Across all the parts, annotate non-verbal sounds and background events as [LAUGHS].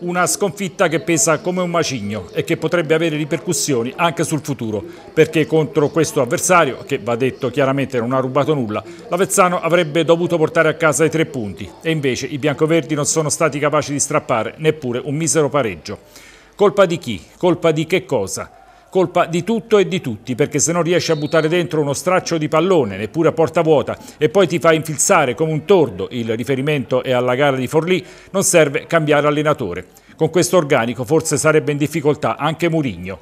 una sconfitta che pesa come un macigno e che potrebbe avere ripercussioni anche sul futuro, perché contro questo avversario, che va detto chiaramente non ha rubato nulla, l'Avezzano avrebbe dovuto portare a casa i tre punti e invece i biancoverdi non sono stati capaci di strappare neppure un misero pareggio. Colpa di chi? Colpa di che cosa? colpa di tutto e di tutti, perché se non riesci a buttare dentro uno straccio di pallone, neppure a porta vuota, e poi ti fa infilzare come un tordo, il riferimento è alla gara di Forlì, non serve cambiare allenatore. Con questo organico forse sarebbe in difficoltà anche Murigno.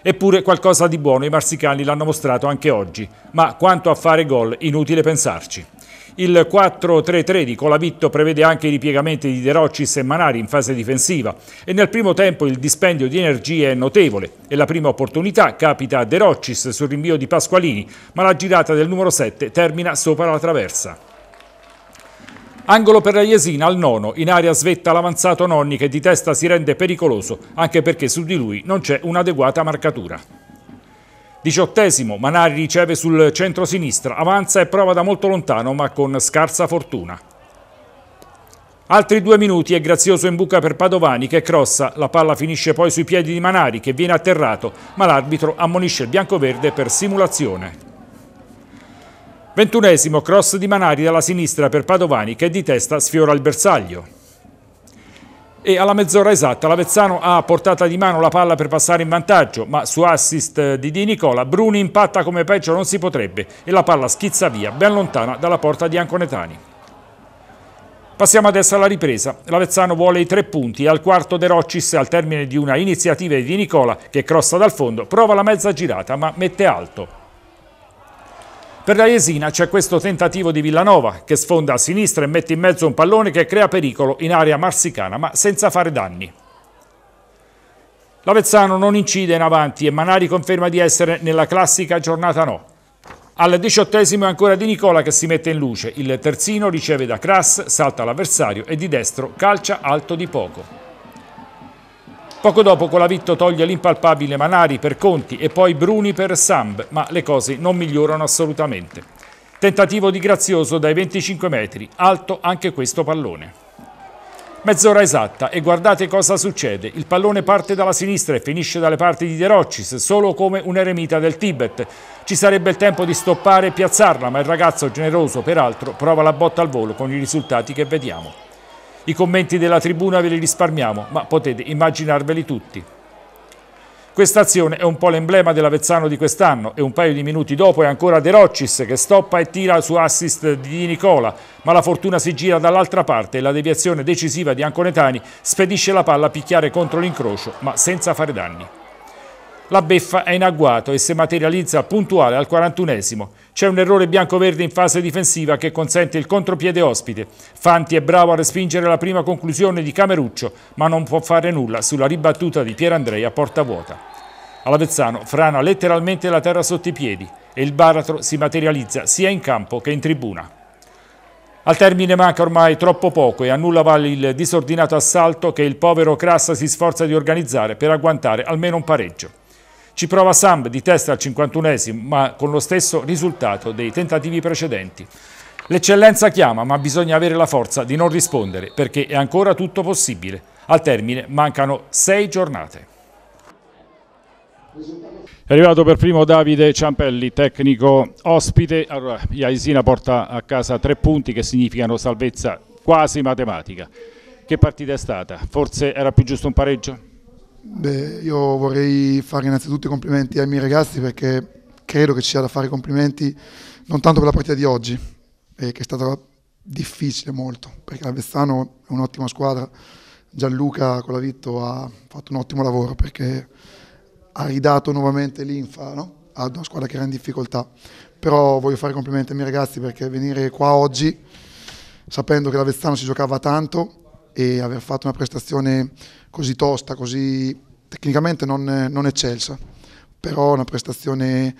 Eppure qualcosa di buono i marsicani l'hanno mostrato anche oggi, ma quanto a fare gol inutile pensarci. Il 4-3-3 di Colavitto prevede anche i ripiegamenti di De Roccis e Manari in fase difensiva e nel primo tempo il dispendio di energie è notevole e la prima opportunità capita a De Roccis sul rinvio di Pasqualini, ma la girata del numero 7 termina sopra la traversa. Angolo per la Iesina al nono, in aria svetta l'avanzato Nonni che di testa si rende pericoloso, anche perché su di lui non c'è un'adeguata marcatura. Diciottesimo, Manari riceve sul centro-sinistra, avanza e prova da molto lontano ma con scarsa fortuna. Altri due minuti e Grazioso in buca per Padovani che crossa, la palla finisce poi sui piedi di Manari che viene atterrato, ma l'arbitro ammonisce il biancoverde per simulazione. Ventunesimo cross di Manari dalla sinistra per Padovani che di testa sfiora il bersaglio e alla mezz'ora esatta l'Avezzano ha portata di mano la palla per passare in vantaggio, ma su assist eh, di Di Nicola Bruni impatta come peggio non si potrebbe e la palla schizza via, ben lontana dalla porta di Anconetani. Passiamo adesso alla ripresa. L'Avezzano vuole i tre punti. Al quarto De Roccis, al termine di una iniziativa di di Nicola, che crossa dal fondo, prova la mezza girata ma mette alto. Per la Jesina c'è questo tentativo di Villanova che sfonda a sinistra e mette in mezzo un pallone che crea pericolo in area marsicana ma senza fare danni. L'Avezzano non incide in avanti e Manari conferma di essere nella classica giornata no. Al diciottesimo è ancora Di Nicola che si mette in luce, il terzino riceve da Crass, salta l'avversario e di destro calcia alto di poco. Poco dopo Colavitto toglie l'impalpabile Manari per Conti e poi Bruni per Samb, ma le cose non migliorano assolutamente. Tentativo di Grazioso dai 25 metri, alto anche questo pallone. Mezz'ora esatta e guardate cosa succede. Il pallone parte dalla sinistra e finisce dalle parti di De Roccis, solo come un eremita del Tibet. Ci sarebbe il tempo di stoppare e piazzarla, ma il ragazzo generoso, peraltro, prova la botta al volo con i risultati che vediamo. I commenti della tribuna ve li risparmiamo, ma potete immaginarveli tutti. Questa azione è un po' l'emblema dell'Avezzano di quest'anno e un paio di minuti dopo è ancora De Rocis che stoppa e tira su assist di Nicola, ma la fortuna si gira dall'altra parte e la deviazione decisiva di Anconetani spedisce la palla a picchiare contro l'incrocio, ma senza fare danni. La beffa è in agguato e si materializza puntuale al 41esimo. C'è un errore bianco-verde in fase difensiva che consente il contropiede ospite. Fanti è bravo a respingere la prima conclusione di Cameruccio, ma non può fare nulla sulla ribattuta di Pierandrea a porta vuota. All'Avezzano frana letteralmente la terra sotto i piedi e il baratro si materializza sia in campo che in tribuna. Al termine manca ormai troppo poco e a nulla vale il disordinato assalto che il povero Crassa si sforza di organizzare per agguantare almeno un pareggio. Ci prova Samb di testa al 51esimo, ma con lo stesso risultato dei tentativi precedenti. L'eccellenza chiama, ma bisogna avere la forza di non rispondere, perché è ancora tutto possibile. Al termine mancano sei giornate. È arrivato per primo Davide Ciampelli, tecnico ospite. Allora, Iaisina porta a casa tre punti che significano salvezza quasi matematica. Che partita è stata? Forse era più giusto un pareggio? Beh, io vorrei fare innanzitutto i complimenti ai miei ragazzi perché credo che ci sia da fare complimenti non tanto per la partita di oggi, eh, che è stata difficile molto, perché l'Avezzano è un'ottima squadra, Gianluca con la Vitto ha fatto un ottimo lavoro perché ha ridato nuovamente l'infa no? ad una squadra che era in difficoltà, però voglio fare complimenti ai miei ragazzi perché venire qua oggi sapendo che l'Avezzano si giocava tanto e aver fatto una prestazione così tosta, così tecnicamente non, non eccelsa, però una prestazione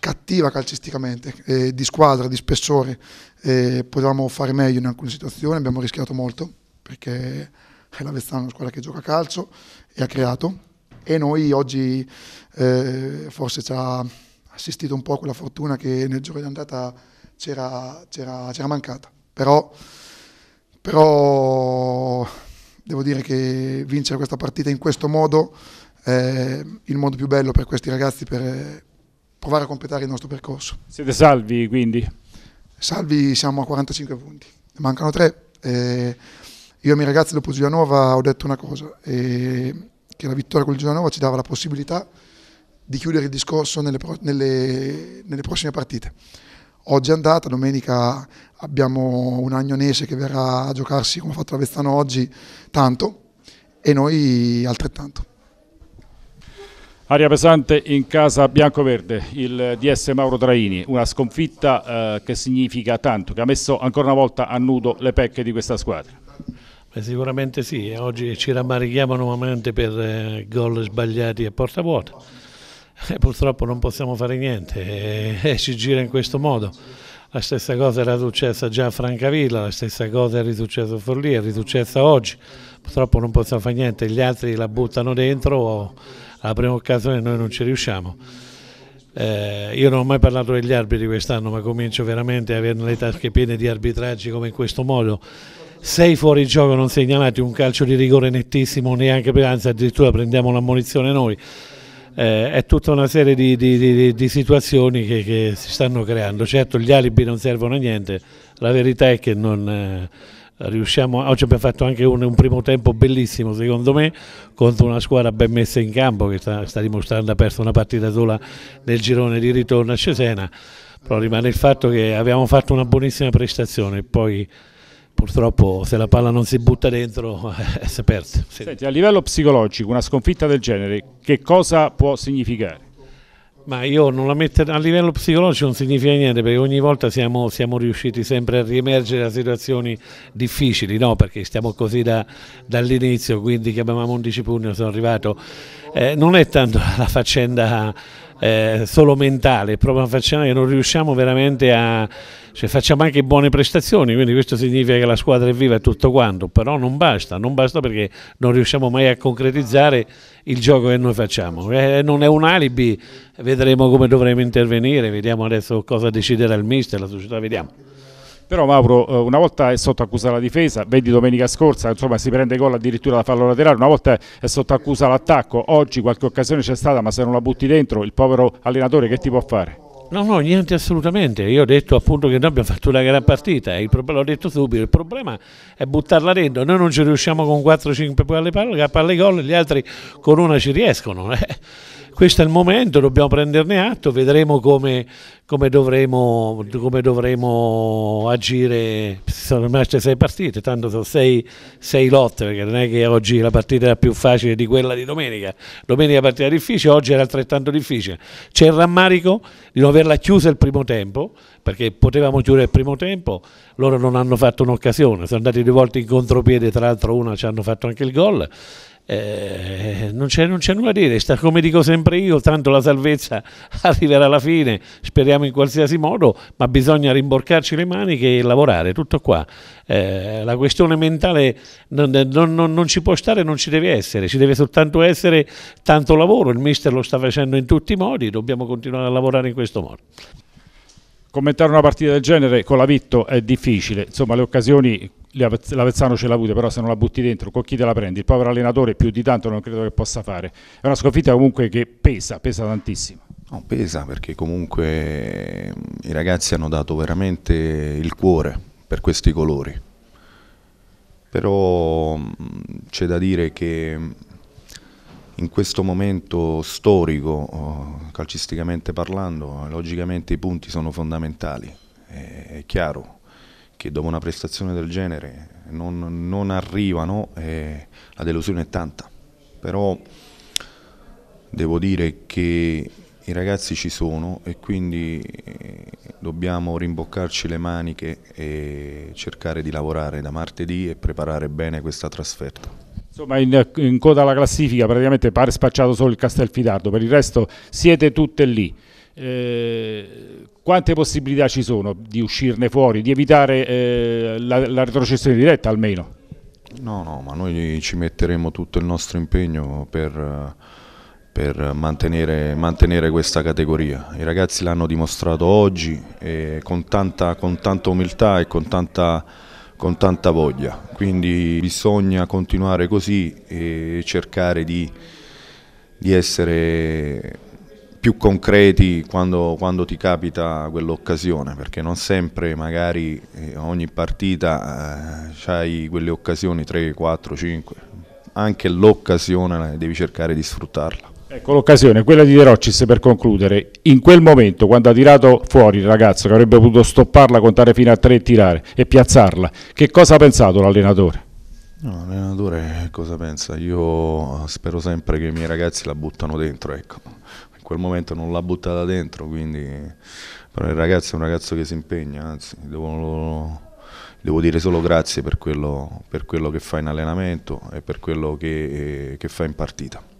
cattiva calcisticamente, eh, di squadra, di spessore. Eh, potevamo fare meglio in alcune situazioni, abbiamo rischiato molto perché è l'Avezzano è una squadra che gioca a calcio e ha creato e noi oggi eh, forse ci ha assistito un po' quella fortuna che nel giorno di andata c'era mancata. Però, però devo dire che vincere questa partita in questo modo è il modo più bello per questi ragazzi per eh, provare a completare il nostro percorso. Siete salvi quindi? Salvi siamo a 45 punti, ne mancano tre. Eh, io i miei ragazzi dopo Giulianova ho detto una cosa, eh, che la vittoria con Giulianova ci dava la possibilità di chiudere il discorso nelle, nelle, nelle prossime partite oggi è andata, domenica abbiamo un agnonese che verrà a giocarsi come ha fatto la Vezzano oggi, tanto, e noi altrettanto. Aria pesante in casa Biancoverde, il DS Mauro Traini, una sconfitta eh, che significa tanto, che ha messo ancora una volta a nudo le pecche di questa squadra. Beh, sicuramente sì, oggi ci rammarichiamo nuovamente per eh, gol sbagliati a porta vuota e eh, purtroppo non possiamo fare niente e, e ci gira in questo modo. La stessa cosa era successa già a Francavilla, la stessa cosa è risuccessa a Forlì, è risuccessa oggi. Purtroppo non possiamo fare niente, gli altri la buttano dentro alla prima occasione noi non ci riusciamo. Eh, io non ho mai parlato degli arbitri quest'anno, ma comincio veramente a averne le tasche piene di arbitraggi come in questo modo. Sei fuori gioco non segnalati, un calcio di rigore nettissimo, neanche per anzi addirittura prendiamo l'ammonizione noi eh, è tutta una serie di, di, di, di situazioni che, che, si stanno creando. Certo gli alibi non servono a niente, la verità è che non... Eh, riusciamo, oggi abbiamo fatto anche un, un, primo tempo bellissimo secondo me contro una squadra ben messa in campo che sta, sta dimostrando ha perso una partita sola nel girone di ritorno a Cesena però rimane il fatto che abbiamo fatto una buonissima prestazione poi purtroppo se la palla non si butta dentro [LAUGHS] eh, si perde. Sì. Senti, a livello psicologico una sconfitta del genere che cosa può significare? Ma io non la metto a livello psicologico non significa niente perché ogni volta siamo, siamo riusciti sempre a riemergere da situazioni difficili, no? Perché stiamo così da, dall'inizio, quindi chiamavamo 11 pugni, sono arrivato. Eh, non è tanto [LAUGHS] la faccenda eh, solo mentale, il problema facciamo che non riusciamo veramente a... Cioè facciamo anche buone prestazioni, quindi questo significa che la squadra è viva e tutto quanto, però non basta, non basta perché non riusciamo mai a concretizzare il gioco che noi facciamo. Eh, non è un alibi, vedremo come dovremo intervenire, vediamo adesso cosa deciderà il mister, la società, vediamo. Però Mauro, eh, una volta è sotto accusa la difesa, vedi domenica scorsa, insomma si prende gol addirittura da fallo laterale, una volta è sotto accusa l'attacco, oggi qualche occasione c'è stata, ma se non la butti dentro, il povero allenatore che ti può fare? No, no, niente assolutamente. Io ho detto appunto che noi abbiamo fatto una gran partita, l'ho detto subito, il problema è buttarla dentro. Noi non ci riusciamo con 4-5 palle, palle gol, gli altri con una ci riescono. Eh questo è il momento, dobbiamo prenderne atto, vedremo come, come, dovremo, come dovremo, agire. Sono rimaste sei partite, tanto sono sei, sei, lotte, perché non è che oggi la partita era più facile di quella di domenica. Domenica partita difficile, oggi era altrettanto difficile. C'è il rammarico di non averla chiusa il primo tempo, perché potevamo chiudere il primo tempo, loro non hanno fatto un'occasione, sono andati due volte in contropiede, tra l'altro una ci hanno fatto anche il gol. Eh, non, c'è, non, c'è, nulla a dire, sta come dico sempre io, tanto la salvezza [LAUGHS] arriverà alla fine, speriamo in qualsiasi modo, ma bisogna rimborcarci le maniche e lavorare, tutto qua. Eh, la questione mentale non, non, non, ci può stare, non ci deve essere, ci deve soltanto essere tanto lavoro, il mister lo sta facendo in tutti i modi, dobbiamo continuare a lavorare in questo modo. Commentare una partita del genere con la Vitto è difficile, insomma le occasioni l'Avezzano ce l'ha avuta, però se non la butti dentro, con chi te la prendi? Il povero allenatore più di tanto non credo che possa fare. È una sconfitta comunque che pesa, pesa tantissimo. No, pesa perché comunque i ragazzi hanno dato veramente il cuore per questi colori. Però c'è da dire che in questo momento storico, oh, calcisticamente parlando, logicamente i punti sono fondamentali. È chiaro, che dopo una prestazione del genere non, non arrivano, eh, la delusione è tanta. Però devo dire che i ragazzi ci sono e quindi eh, dobbiamo rimboccarci le maniche e cercare di lavorare da martedì e preparare bene questa trasferta. Insomma, in, in coda alla classifica praticamente pare spacciato solo il Castelfidardo, per il resto siete tutte lì. Eh, quante possibilità ci sono di uscirne fuori, di evitare eh, la, la, retrocessione diretta almeno? No, no, ma noi ci metteremo tutto il nostro impegno per, per mantenere, mantenere, questa categoria. I ragazzi l'hanno dimostrato oggi con tanta, con, tanta, umiltà e con tanta, con tanta voglia, quindi bisogna continuare così e cercare di, di essere più concreti quando, quando ti capita quell'occasione, perché non sempre magari eh, ogni partita eh, hai quelle occasioni 3, 4, 5, anche l'occasione devi cercare di sfruttarla. Ecco l'occasione, quella di De Rocis per concludere, in quel momento quando ha tirato fuori il ragazzo che avrebbe potuto stopparla, contare fino a 3 e tirare e piazzarla, che cosa ha pensato l'allenatore? No, l'allenatore eh, cosa pensa? Io eh, spero sempre che i miei ragazzi la buttano dentro, ecco quel momento non l'ha buttata dentro, quindi però il ragazzo è un ragazzo che si impegna, anzi devo, devo dire solo grazie per quello, per quello, che fa in allenamento e per quello che, eh, che fa in partita.